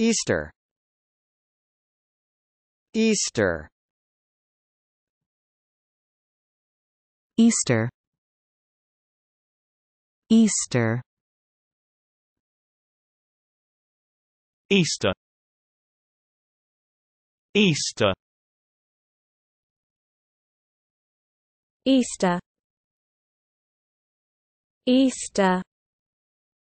Easter Easter Easter Easter Easter Easter Easter Easter